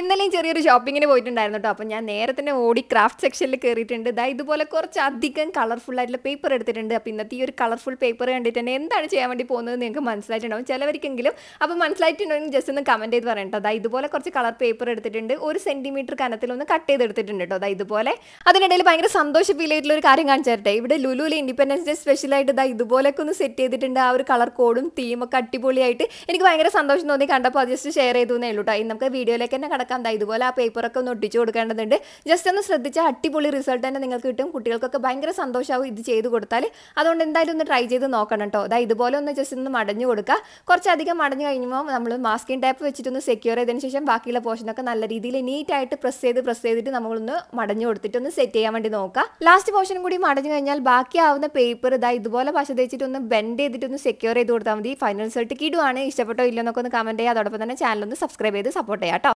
ഇന്നലെയും ചെറിയൊരു ഷോപ്പിങ്ങിന് പോയിട്ടുണ്ടായിരുന്നു കേട്ടോ അപ്പോൾ ഞാൻ നേരെ തന്നെ ഓടി ക്രാഫ്റ്റ് സെക്ഷനിൽ കയറിയിട്ടുണ്ട് ഇതാ ഇതുപോലെ കുറച്ച് അധികം കളർഫുൾ ആയിട്ടുള്ള പേപ്പർ എടുത്തിട്ടുണ്ട് അപ്പോൾ ഇന്നത്തെ ഈ ഒരു കളർഫുൾ പേപ്പർ കണ്ടിട്ട് തന്നെ എന്താണ് ചെയ്യാൻ വേണ്ടി പോകുന്നത് നിങ്ങൾക്ക് മനസ്സിലായിട്ടുണ്ടാവും ചിലവർക്കെങ്കിലും അപ്പോൾ മനസ്സിലായിട്ടുണ്ടെങ്കിൽ ജസ്റ്റ് ഒന്ന് കമൻറ്റ് ചെയ്ത് പറയണം കേട്ടോ അതാ ഇതുപോലെ കുറച്ച് കളർ പേപ്പർ എടുത്തിട്ടുണ്ട് ഒരു സെൻറ്റിമീറ്റർ കനത്തിൽ ഒന്ന് കട്ട് ചെയ്ത് എടുത്തിട്ടുണ്ട് കേട്ടോ അതാ ഇതുപോലെ അതിനിടയിൽ ഭയങ്കര സന്തോഷം ഫീൽ ആയിട്ടുള്ള ഒരു കാര്യം കാണിച്ചാട്ടെ ഇവിടെ ലുലുവിലെ ഇൻഡിപെൻഡൻസ് ഡേ സ്പെഷ്യലായിട്ട് ഇതാ ഇതുപോലൊക്കെ ഒന്ന് സെറ്റ് ചെയ്തിട്ടുണ്ട് ആ ഒരു കളർ കോഡും തീമൊക്കെ അടിപൊളിയായിട്ട് എനിക്ക് ഭയങ്കര സന്തോഷം തോന്നി കണ്ടപ്പോൾ അത് ജസ്റ്റ് ഷെയർ ചെയ്തു എന്നേ ഉള്ളൂ കേട്ടോ നമുക്ക് വീഡിയോയിലേക്ക് തന്നെ കടക്കാം ഉണ്ടാക്കാൻ എന്താ ഇതുപോലെ ആ പേപ്പറൊക്കെ ഒന്ന് ഒട്ടിച്ചു കൊടുക്കേണ്ടതുണ്ട് ജസ്റ്റ് ഒന്ന് ശ്രദ്ധിച്ചാൽ അടിപൊളി റിസൾട്ട് തന്നെ നിങ്ങൾക്ക് കിട്ടും കുട്ടികൾക്കൊക്കെ ഭയങ്കര സന്തോഷമാവും ഇത് ചെയ്ത് കൊടുത്താൽ അതുകൊണ്ട് എന്തായാലും ഒന്ന് ട്രൈ ചെയ്ത് നോക്കണം കേട്ടോ അതായത് ഇതുപോലെ ഒന്ന് ജസ്റ്റ് ഒന്ന് മടഞ്ഞു കൊടുക്കുക കുറച്ചധികം മടഞ്ഞു കഴിയുമ്പോൾ നമ്മൾ മാസ്കിംഗ് ടാപ്പ് വെച്ചിട്ടൊന്ന് സെക്യൂർ ചെയ്തതിന് ശേഷം ബാക്കിയുള്ള പോർഷനൊക്കെ നല്ല രീതിയിൽ നീറ്റായിട്ട് പ്രസ് ചെയ്ത് പ്രസ് ചെയ്തിട്ട് നമ്മളൊന്ന് മടഞ്ഞു കൊടുത്തിട്ട് ഒന്ന് സെറ്റ് ചെയ്യാൻ വേണ്ടി നോക്കുക ലാസ്റ്റ് പോർഷൻ കൂടി മടഞ്ഞു കഴിഞ്ഞാൽ ബാക്കിയാവുന്ന പേപ്പർ ഇതാ ഇതുപോലെ പശ തേച്ചിട്ട് ഒന്ന് ബെൻഡ് ചെയ്തിട്ട് ഒന്ന് സെക്യൂർ ചെയ്ത് കൊടുത്താൽ മതി ഫൈനൽ റിസൾട്ട് കിടുവാണ് ഇഷ്ടപ്പെട്ടോ ഇല്ലെന്നൊക്കെ ഒന്ന് കമൻറ്റ് ചെയ്യുക അതോടൊപ്പം തന്നെ ചാനൽ ഒന്ന് സബ്സ്ക്രൈബ് ചെയ്ത് സപ്പോർട്ട് ചെയ്യാം കേട്ടോ